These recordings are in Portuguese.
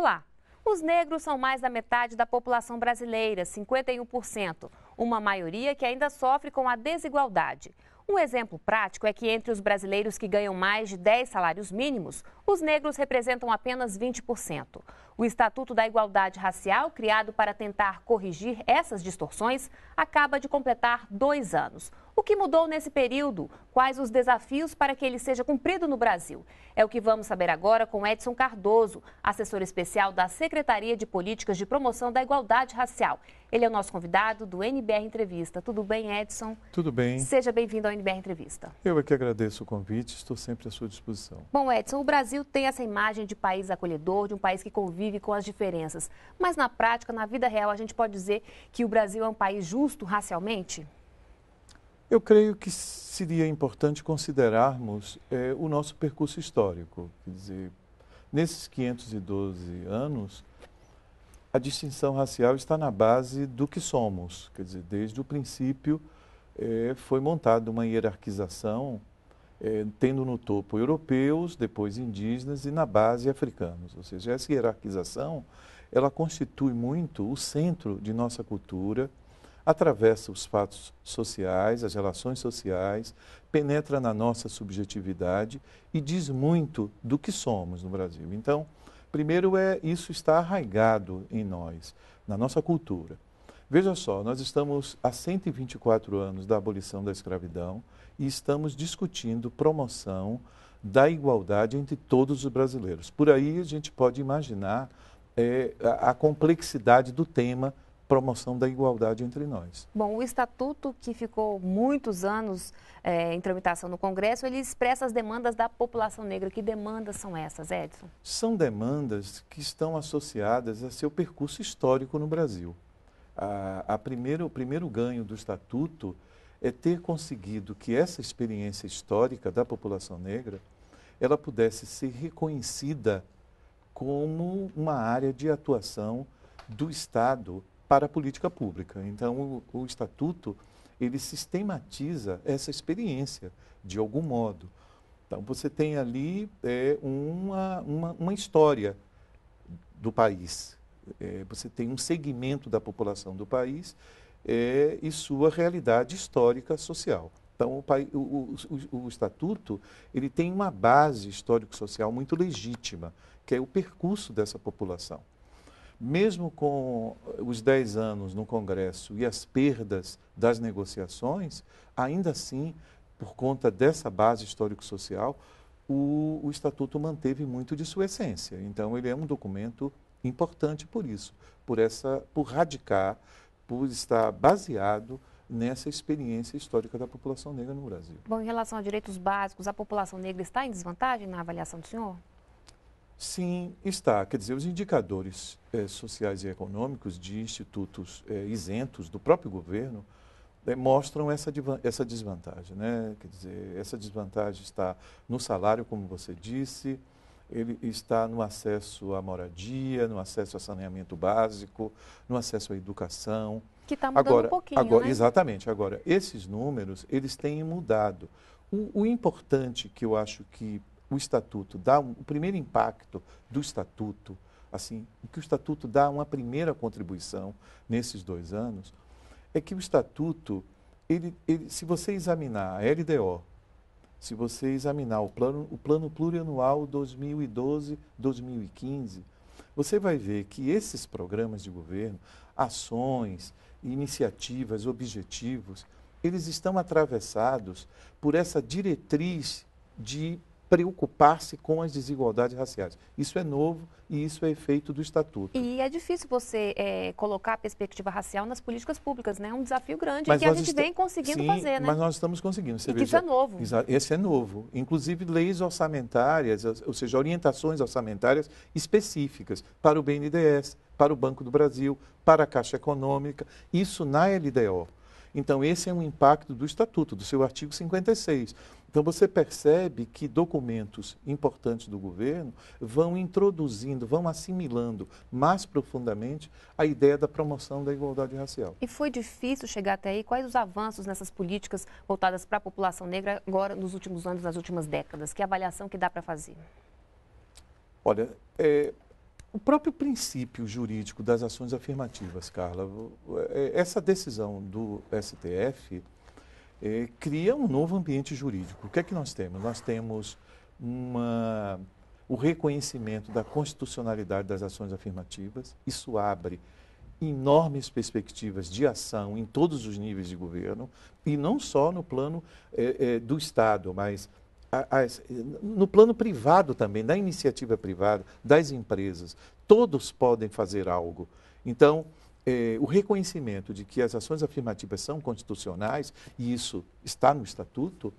Olá! Os negros são mais da metade da população brasileira, 51%, uma maioria que ainda sofre com a desigualdade. Um exemplo prático é que entre os brasileiros que ganham mais de 10 salários mínimos, os negros representam apenas 20%. O Estatuto da Igualdade Racial, criado para tentar corrigir essas distorções, acaba de completar dois anos. O que mudou nesse período? Quais os desafios para que ele seja cumprido no Brasil? É o que vamos saber agora com Edson Cardoso, assessor especial da Secretaria de Políticas de Promoção da Igualdade Racial. Ele é o nosso convidado do NBR Entrevista. Tudo bem, Edson? Tudo bem. Seja bem-vindo ao NBR Entrevista. Eu é que agradeço o convite, estou sempre à sua disposição. Bom, Edson, o Brasil tem essa imagem de país acolhedor, de um país que convive com as diferenças. Mas na prática, na vida real, a gente pode dizer que o Brasil é um país justo racialmente? Eu creio que seria importante considerarmos é, o nosso percurso histórico. Quer dizer, nesses 512 anos, a distinção racial está na base do que somos. Quer dizer, desde o princípio é, foi montada uma hierarquização, é, tendo no topo europeus, depois indígenas e na base africanos. Ou seja, essa hierarquização ela constitui muito o centro de nossa cultura atravessa os fatos sociais, as relações sociais, penetra na nossa subjetividade e diz muito do que somos no Brasil. Então, primeiro é isso está arraigado em nós, na nossa cultura. Veja só, nós estamos há 124 anos da abolição da escravidão e estamos discutindo promoção da igualdade entre todos os brasileiros. Por aí a gente pode imaginar é, a, a complexidade do tema promoção da igualdade entre nós. Bom, o estatuto que ficou muitos anos é, em tramitação no Congresso, ele expressa as demandas da população negra. Que demandas são essas, Edson? São demandas que estão associadas a seu percurso histórico no Brasil. A, a primeiro, o primeiro ganho do estatuto é ter conseguido que essa experiência histórica da população negra ela pudesse ser reconhecida como uma área de atuação do Estado para a política pública. Então, o, o estatuto ele sistematiza essa experiência de algum modo. Então, você tem ali é, uma, uma, uma, história do país, é, você tem um segmento da população do país é, e sua realidade histórica social. Então, o, o, o, o Estatuto ele tem uma base histórico-social muito legítima, que é o percurso dessa população mesmo com os 10 anos no Congresso e as perdas das negociações, ainda assim, por conta dessa base histórico-social, o, o Estatuto manteve muito de sua essência. Então, ele é um documento importante por isso, por, essa, por radicar, por estar baseado nessa experiência histórica da população negra no Brasil. Bom, em relação a direitos básicos, a população negra está em desvantagem na avaliação do senhor? Sim, está. Quer dizer, os indicadores eh, sociais e econômicos de institutos eh, isentos do próprio governo eh, mostram essa, essa desvantagem. Né? Quer dizer, essa desvantagem está no salário, como você disse, ele está no acesso à moradia, no acesso a saneamento básico, no acesso à educação. Que está mudando agora, um pouquinho, agora, né? Exatamente. Agora, esses números, eles têm mudado. O, o importante que eu acho que o estatuto dá um, o primeiro impacto do estatuto, assim, que o estatuto dá uma primeira contribuição nesses dois anos, é que o estatuto, ele, ele, se você examinar a LDO, se você examinar o plano, o plano plurianual 2012-2015, você vai ver que esses programas de governo, ações, iniciativas, objetivos, eles estão atravessados por essa diretriz de preocupar-se com as desigualdades raciais. Isso é novo e isso é efeito do Estatuto. E é difícil você é, colocar a perspectiva racial nas políticas públicas, né? É um desafio grande mas que a gente está... vem conseguindo Sim, fazer, né? mas nós estamos conseguindo. Você e veja, isso é novo. Esse é novo. Inclusive leis orçamentárias, ou seja, orientações orçamentárias específicas para o BNDES, para o Banco do Brasil, para a Caixa Econômica, isso na LDO. Então, esse é um impacto do Estatuto, do seu artigo 56. Então você percebe que documentos importantes do governo vão introduzindo, vão assimilando mais profundamente a ideia da promoção da igualdade racial. E foi difícil chegar até aí? Quais os avanços nessas políticas voltadas para a população negra agora nos últimos anos, nas últimas décadas? Que avaliação que dá para fazer? Olha, é, o próprio princípio jurídico das ações afirmativas, Carla, é, essa decisão do STF é, cria um novo ambiente jurídico. O que é que nós temos? Nós temos uma, o reconhecimento da constitucionalidade das ações afirmativas. Isso abre enormes perspectivas de ação em todos os níveis de governo, e não só no plano é, é, do Estado, mas a, a, no plano privado também, da iniciativa privada, das empresas. Todos podem fazer algo. Então, é, o reconhecimento de que as ações afirmativas são constitucionais, e isso está no Estatuto,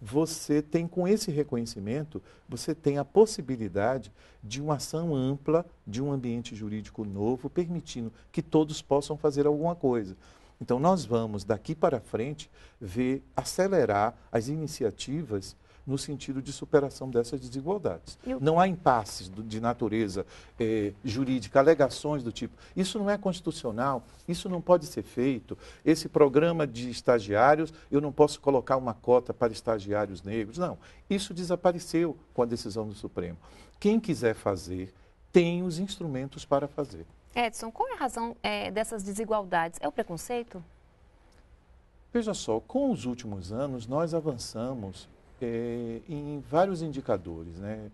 você tem, com esse reconhecimento, você tem a possibilidade de uma ação ampla, de um ambiente jurídico novo, permitindo que todos possam fazer alguma coisa. Então, nós vamos, daqui para frente, ver acelerar as iniciativas no sentido de superação dessas desigualdades. Eu... Não há impasses de natureza eh, jurídica, alegações do tipo, isso não é constitucional, isso não pode ser feito, esse programa de estagiários, eu não posso colocar uma cota para estagiários negros. Não, isso desapareceu com a decisão do Supremo. Quem quiser fazer, tem os instrumentos para fazer. Edson, qual é a razão é, dessas desigualdades? É o preconceito? Veja só, com os últimos anos nós avançamos é, em vários indicadores. Né?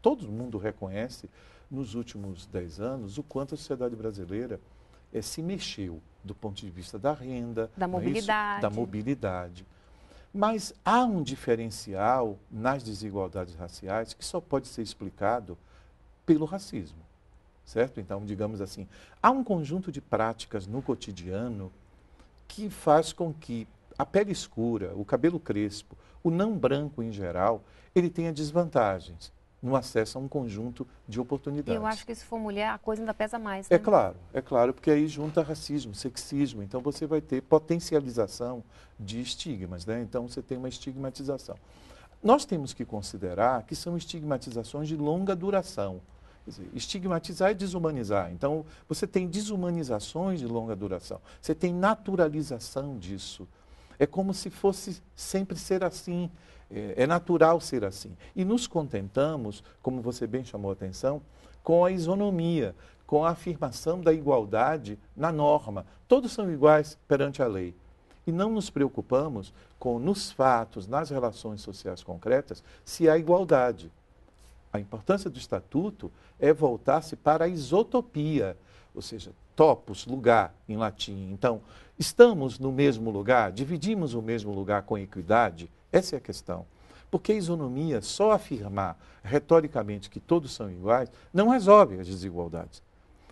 todo mundo reconhece, nos últimos dez anos, o quanto a sociedade brasileira é, se mexeu do ponto de vista da renda, da é mobilidade. É da mobilidade. Mas há um diferencial nas desigualdades raciais que só pode ser explicado pelo racismo, certo? Então, digamos assim, há um conjunto de práticas no cotidiano que faz com que a pele escura, o cabelo crespo, o não branco em geral, ele as desvantagens no acesso a um conjunto de oportunidades. Eu acho que se for mulher, a coisa ainda pesa mais. É né? É claro, é claro, porque aí junta racismo, sexismo, então você vai ter potencialização de estigmas, né? Então você tem uma estigmatização. Nós temos que considerar que são estigmatizações de longa duração. Dizer, estigmatizar é desumanizar. Então, você tem desumanizações de longa duração, você tem naturalização disso. É como se fosse sempre ser assim. É, é natural ser assim. E nos contentamos, como você bem chamou a atenção, com a isonomia, com a afirmação da igualdade na norma. Todos são iguais perante a lei. E não nos preocupamos com, nos fatos, nas relações sociais concretas, se há igualdade. A importância do estatuto é voltar-se para a isotopia, ou seja, topos, lugar em latim. Então, estamos no mesmo lugar, dividimos o mesmo lugar com equidade? Essa é a questão. Porque a isonomia, só afirmar retoricamente que todos são iguais, não resolve as desigualdades.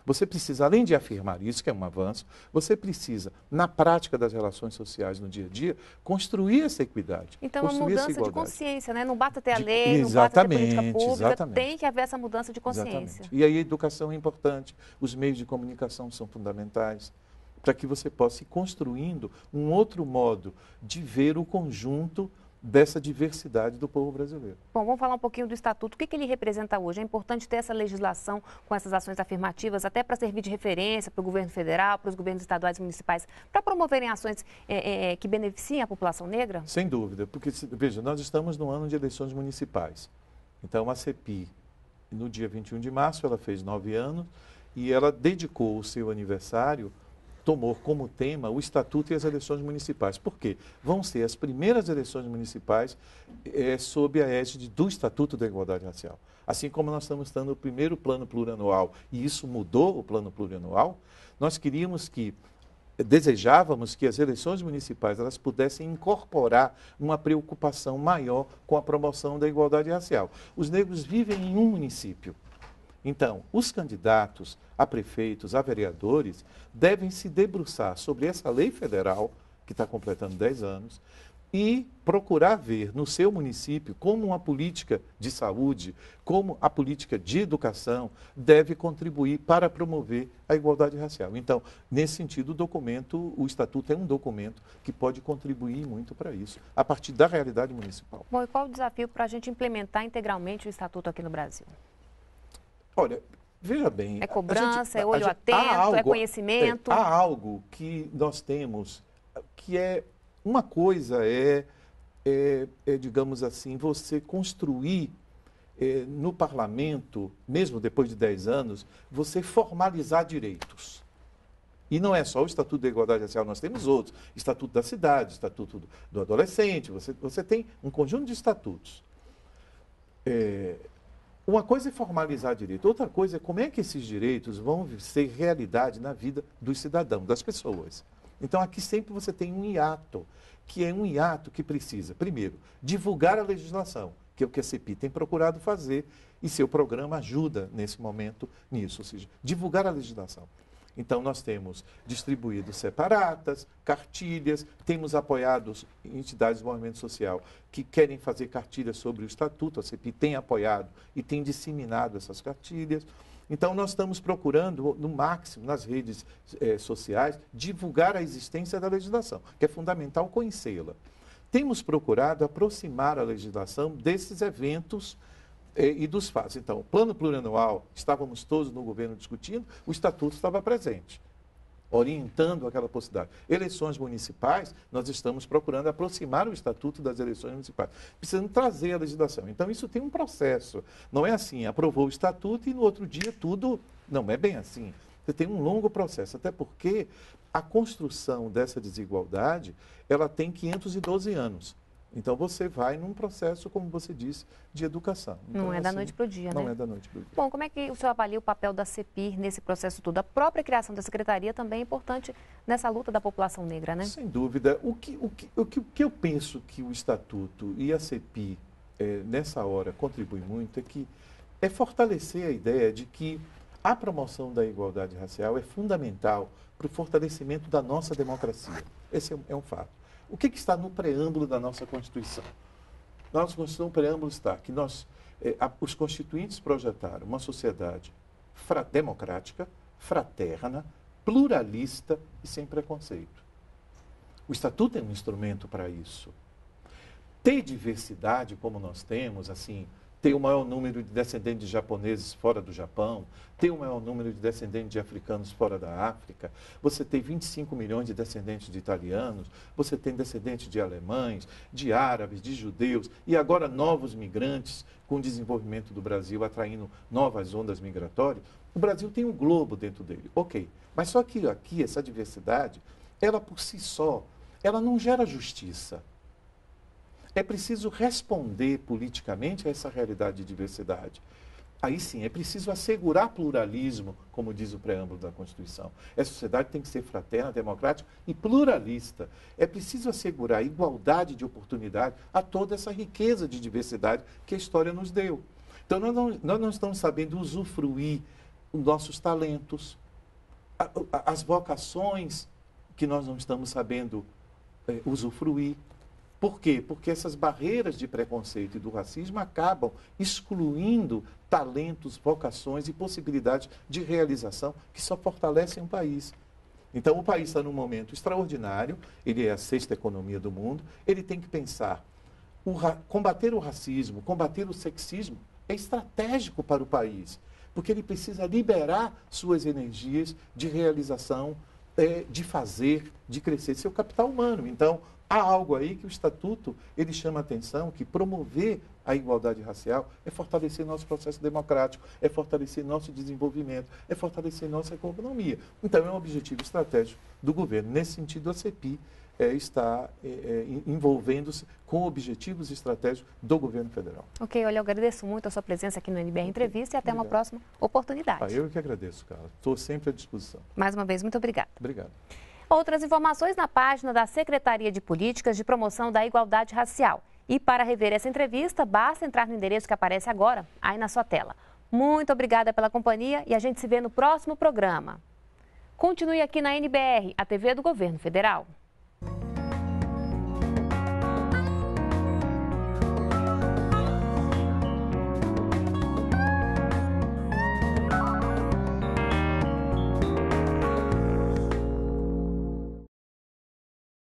Você precisa, além de afirmar isso, que é um avanço, você precisa, na prática das relações sociais no dia a dia, construir essa equidade. Então, uma mudança de consciência, né? Não bata até a lei, de, não bata até a política pública. Tem que haver essa mudança de consciência. Exatamente. E aí a educação é importante, os meios de comunicação são fundamentais para que você possa ir construindo um outro modo de ver o conjunto dessa diversidade do povo brasileiro. Bom, vamos falar um pouquinho do estatuto. O que, que ele representa hoje? É importante ter essa legislação com essas ações afirmativas, até para servir de referência para o governo federal, para os governos estaduais e municipais, para promoverem ações é, é, é que beneficiem a população negra? Sem dúvida, porque, veja, nós estamos no ano de eleições municipais. Então, a CEPI, no dia 21 de março, ela fez nove anos e ela dedicou o seu aniversário tomou como tema o Estatuto e as eleições municipais. Por quê? Vão ser as primeiras eleições municipais é, sob a égide do Estatuto da Igualdade Racial. Assim como nós estamos dando o primeiro plano plurianual, e isso mudou o plano plurianual, nós queríamos que é, desejávamos que as eleições municipais elas pudessem incorporar uma preocupação maior com a promoção da igualdade racial. Os negros vivem em um município. Então, os candidatos a prefeitos, a vereadores, devem se debruçar sobre essa lei federal, que está completando 10 anos, e procurar ver no seu município como uma política de saúde, como a política de educação deve contribuir para promover a igualdade racial. Então, nesse sentido, o documento, o estatuto é um documento que pode contribuir muito para isso, a partir da realidade municipal. Bom, e qual o desafio para a gente implementar integralmente o estatuto aqui no Brasil? Olha, veja bem. É cobrança, gente, é olho gente, atento, é algo, é conhecimento. É, há algo que nós temos que é. Uma coisa é, é, é digamos assim, você construir é, no parlamento, mesmo depois de 10 anos, você formalizar direitos. E não é só o Estatuto da Igualdade Racial, nós temos outros. Estatuto da Cidade, Estatuto do Adolescente, você, você tem um conjunto de estatutos. É, uma coisa é formalizar direito, outra coisa é como é que esses direitos vão ser realidade na vida dos cidadãos, das pessoas. Então, aqui sempre você tem um hiato, que é um hiato que precisa, primeiro, divulgar a legislação, que é o que a CEPI tem procurado fazer, e seu programa ajuda nesse momento nisso, ou seja, divulgar a legislação. Então, nós temos distribuído separatas, cartilhas, temos apoiado entidades do movimento social que querem fazer cartilhas sobre o estatuto, a CEPI tem apoiado e tem disseminado essas cartilhas. Então, nós estamos procurando, no máximo, nas redes eh, sociais, divulgar a existência da legislação, que é fundamental conhecê-la. Temos procurado aproximar a legislação desses eventos e, dos fatos. Então, o plano plurianual, estávamos todos no governo discutindo, o estatuto estava presente orientando aquela possibilidade. Eleições municipais, nós estamos procurando aproximar o estatuto das eleições municipais, precisando trazer a legislação. Então, isso tem um processo. Não é assim, aprovou o estatuto e no outro dia tudo. Não é bem assim. Você tem um longo processo, até porque a construção dessa desigualdade ela tem 512 anos. Então você vai num processo, como você disse, de educação. Então, não é assim, da noite para o dia, não né? Não é da noite para o dia. Bom, como é que o senhor avalia o papel da CEPIR nesse processo todo? A própria criação da secretaria também é importante nessa luta da população negra, né? Sem dúvida. O que, o que, o que, o que eu penso que o Estatuto e a CEPIR, é, nessa hora, contribuem muito é que é fortalecer a ideia de que a promoção da igualdade racial é fundamental para o fortalecimento da nossa democracia. Esse é é um fato. O que, que está no preâmbulo da nossa Constituição? Na nossa Constituição, o preâmbulo está que nós, eh, a, os constituintes projetaram uma sociedade fra democrática, fraterna, pluralista e sem preconceito. O Estatuto é um instrumento para isso. Ter diversidade como nós temos, assim, tem o maior número de descendentes de japoneses fora do Japão, tem o maior número de descendentes de africanos fora da África, você tem 25 milhões de descendentes de italianos, você tem descendentes de alemães, de árabes, de judeus, e agora novos migrantes com o desenvolvimento do Brasil atraindo novas ondas migratórias. O Brasil tem um globo dentro dele, ok, mas só que aqui, essa diversidade, ela por si só, ela não gera justiça. É preciso responder politicamente a essa realidade de diversidade. Aí sim, é preciso assegurar pluralismo, como diz o preâmbulo da Constituição. Essa sociedade tem que ser fraterna, democrática e pluralista. É preciso assegurar igualdade de oportunidade a toda essa riqueza de diversidade que a história nos deu. Então, nós não, nós não estamos sabendo usufruir os nossos talentos, as vocações que nós não estamos sabendo eh, usufruir. Por quê? Porque essas barreiras de preconceito e do racismo acabam excluindo talentos, vocações e possibilidades de realização que só fortalecem o país. Então, o país está num momento extraordinário, ele é a sexta economia do mundo, ele tem que pensar. O combater o racismo, combater o sexismo é estratégico para o país, porque ele precisa liberar suas energias de realização, é, de fazer, de crescer seu capital humano. Então, há algo aí que o estatuto ele chama atenção que promover a igualdade racial é fortalecer nosso processo democrático, é fortalecer nosso desenvolvimento, é fortalecer nossa economia. Então é um objetivo estratégico do governo. Nesse sentido, a CEPI é, está é, é envolvendo-se com objetivos estratégicos do governo federal. Ok, olha, eu agradeço muito a sua presença aqui no NBR Entrevista e até obrigado. uma próxima oportunidade. Ah, eu que agradeço, Carla. Estou sempre à disposição. Mais uma vez, muito obrigada. Obrigado. obrigado. Outras informações na página da Secretaria de Políticas de Promoção da Igualdade Racial. E para rever essa entrevista, basta entrar no endereço que aparece agora, aí na sua tela. Muito obrigada pela companhia e a gente se vê no próximo programa. Continue aqui na NBR, a TV do Governo Federal.